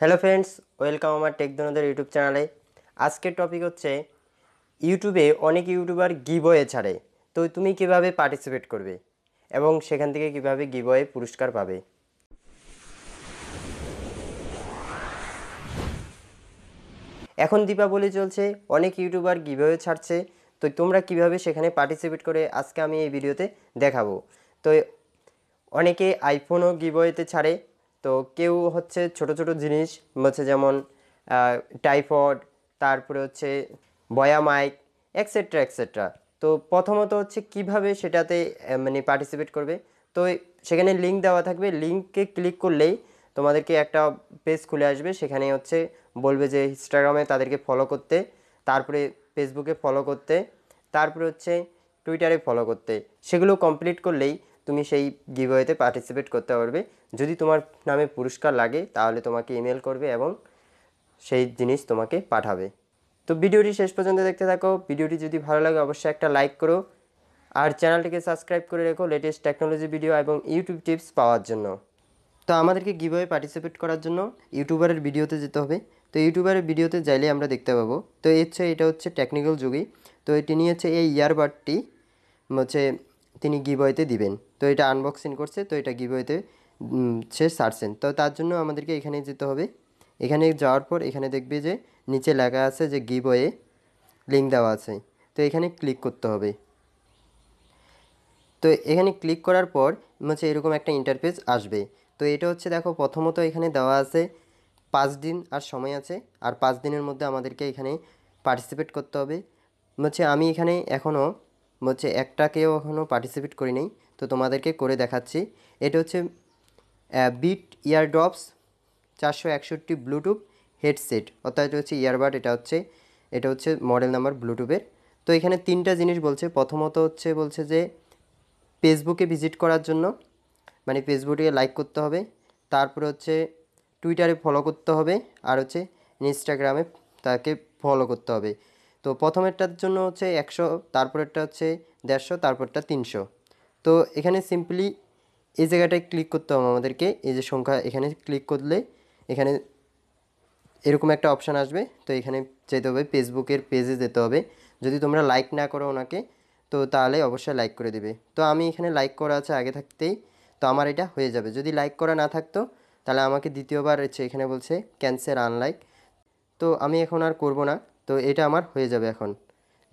hello friends welcome আমার tech টেকদোনাদের YouTube চ্যানেলে আজকের টপিক হচ্ছে ইউটিউবে অনেক ইউটিউবার গিবয়ে ছাড়ে তো তুমি কিভাবে পার্টিসিপেট করবে এবং সেখান থেকে কিভাবে গিবয়ে পুরস্কার পাবে এখন দীপাবলি চলছে অনেক ইউটিউবার গিভওয়ে ছাড়ছে তো তোমরা কিভাবে সেখানে পার্টিসিপেট করে আজকে আমি এই ভিডিওতে দেখাবো তো অনেকে আইফোনও গিভওয়েতে ছাড়ে তো কেউ হচ্ছে ছোট ছোট জিনিস হচ্ছে যেমন টাইফয়েড তারপরে হচ্ছে বয়ামাইক এক্সেট্রা এক্সেট্রা তো প্রথমত হচ্ছে কিভাবে সেটাতে মানে পার্টিসিপেট করবে তো সেখানে লিঙ্ক দেওয়া থাকবে লিঙ্কে ক্লিক করলেই তোমাদেরকে একটা পেজ খুলে আসবে সেখানে হচ্ছে বলবে যে ইনস্টাগ্রামে তাদেরকে ফলো করতে তারপরে ফেসবুকে ফলো করতে তারপরে হচ্ছে টুইটারে ফলো করতে সেগুলো কমপ্লিট করলেই তুমি সেই গিভওয়েতে পার্টিসিপেট করতে পারবে যদি তোমার নামে পুরস্কার লাগে তাহলে তোমাকে ইমেল করবে এবং সেই জিনিস তোমাকে পাঠাবে তো ভিডিওটি শেষ পর্যন্ত দেখতে থাকো ভিডিওটি যদি ভালো লাগে অবশ্যই একটা লাইক করো আর চ্যানেলটিকে সাবস্ক্রাইব করে রেখো লেটেস্ট টেকনোলজি ভিডিও এবং ইউটিউব টিপস পাওয়ার জন্য তো আমাদেরকে গিভওয়ে পার্টিসিপেট করার জন্য ইউটিউবারের ভিডিওতে যেতে হবে তো ইউটিউবারের ভিডিওতে যাইলে আমরা দেখতে পাবো তো চেয়ে এটা হচ্ছে টেকনিক্যাল যুগই তো এটি নিয়ে হচ্ছে এই ইয়ারবারটি হচ্ছে তিনি গিভওয়েতে দিবেন তো এটা আনবক্সিং করছে তো এটা গিভওয়েতে সে সারছেন তো তার জন্য আমাদেরকে এখানে যেতে হবে এখানে যাওয়ার পর এখানে দেখবে যে নিচে লেখা আছে যে গিভওয়ে লিঙ্ক দেওয়া আছে তো এখানে ক্লিক করতে হবে তো এখানে ক্লিক করার পর হচ্ছে এরকম একটা ইন্টারফেস আসবে তো এটা হচ্ছে দেখো প্রথমত এখানে দেওয়া আছে পাঁচ দিন আর সময় আছে আর পাঁচ দিনের মধ্যে আমাদেরকে এখানে পার্টিসিপেট করতে হবে হচ্ছে আমি এখানে এখনও হচ্ছে একটাকেও এখনও পার্টিসিপেট করি নাই তো তোমাদেরকে করে দেখাচ্ছি এটা হচ্ছে বিট ইয়ারড্রপস চারশো একষট্টি ব্লুটুথ হেডসেট অর্থাৎ এটা হচ্ছে ইয়ারবাড এটা হচ্ছে এটা হচ্ছে মডেল নাম্বার ব্লুটুথের তো এখানে তিনটা জিনিস বলছে প্রথমত হচ্ছে বলছে যে ফেসবুকে ভিজিট করার জন্য মানে ফেসবুকে লাইক করতে হবে তারপরে হচ্ছে টুইটারে ফলো করতে হবে আর হচ্ছে ইনস্টাগ্রামে তাকে ফলো করতে হবে তো প্রথমেরটার জন্য হচ্ছে একশো তারপরেরটা হচ্ছে দেড়শো তারপরটা তিনশো তো এখানে সিম্পলি এই জায়গাটায় ক্লিক করতে হবে আমাদেরকে এই যে সংখ্যা এখানে ক্লিক করলে এখানে এরকম একটা অপশান আসবে তো এখানে যেতে হবে ফেসবুকের পেজে যেতে হবে যদি তোমরা লাইক না করো ওনাকে তো তাহলে অবশ্যই লাইক করে দেবে তো আমি এখানে লাইক করা আছে আগে থাকতেই তো আমার এটা হয়ে যাবে যদি লাইক করা না থাকতো তাহলে আমাকে দ্বিতীয়বার হচ্ছে এখানে বলছে ক্যান্সেল আনলাইক তো আমি এখন আর করব না তো এটা আমার হয়ে যাবে এখন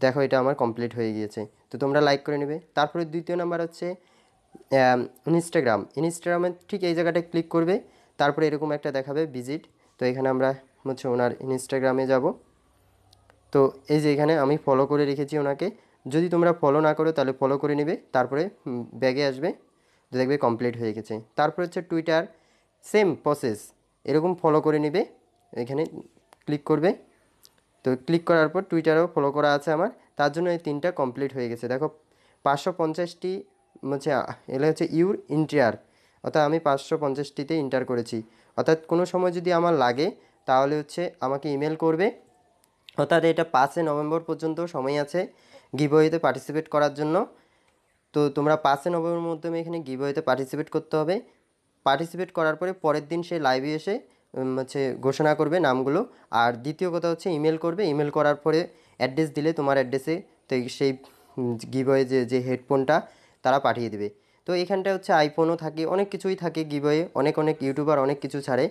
দেখো এটা আমার কমপ্লিট হয়ে গিয়েছে তো তোমরা লাইক করে নেবে তারপরে দ্বিতীয় নাম্বার হচ্ছে ইনস্টাগ্রাম ইনস্টাগ্রামে ঠিক এই জায়গাটায় ক্লিক করবে তারপরে এরকম একটা দেখাবে ভিজিট তো এখানে আমরা হচ্ছে ওনার ইনস্টাগ্রামে যাব তো এই যে এখানে আমি ফলো করে রেখেছি ওনাকে যদি তোমরা ফলো না করো তাহলে ফলো করে নেবে তারপরে ব্যাগে আসবে দেখবে কমপ্লিট হয়ে গেছে তারপর হচ্ছে টুইটার সেম প্রসেস এরকম ফলো করে নেবে এখানে ক্লিক করবে তো ক্লিক করার পর টুইটারেও ফলো করা আছে আমার তার জন্য এই তিনটা কমপ্লিট হয়ে গেছে দেখো পাঁচশো পঞ্চাশটি হচ্ছে এলে হচ্ছে ইউর ইন্টার অর্থাৎ আমি পাঁচশো পঞ্চাশটিতে ইন্টার করেছি অর্থাৎ কোনো সময় যদি আমার লাগে তাহলে হচ্ছে আমাকে ইমেল করবে অর্থাৎ এটা পাঁচে নভেম্বর পর্যন্ত সময় আছে গিভওয়েতে পার্টিসিপেট করার জন্য তো তোমরা পাঁচে নভেম্বরের মাধ্যমে এখানে গিবোয়েতে পার্টিসিপেট করতে হবে পার্টিসিপেট করার পরে পরের দিন সে লাইভে এসে হচ্ছে ঘোষণা করবে নামগুলো আর দ্বিতীয় কথা হচ্ছে ইমেল করবে ইমেল করার পরে অ্যাড্রেস দিলে তোমার অ্যাড্রেসে তো সেই গিবয়ে যে যে হেডফোনটা তারা পাঠিয়ে দেবে তো এখানটা হচ্ছে আইফোনও থাকে অনেক কিছুই থাকে গিবয়ে অনেক অনেক ইউটিউবার অনেক কিছু ছাড়ে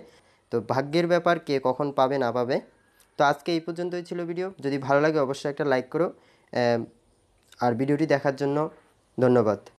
তো ভাগ্যের ব্যাপার কে কখন পাবে না পাবে তো আজকে এই পর্যন্তই ছিল ভিডিও যদি ভালো লাগে অবশ্যই একটা লাইক করো আর ভিডিওটি দেখার জন্য ধন্যবাদ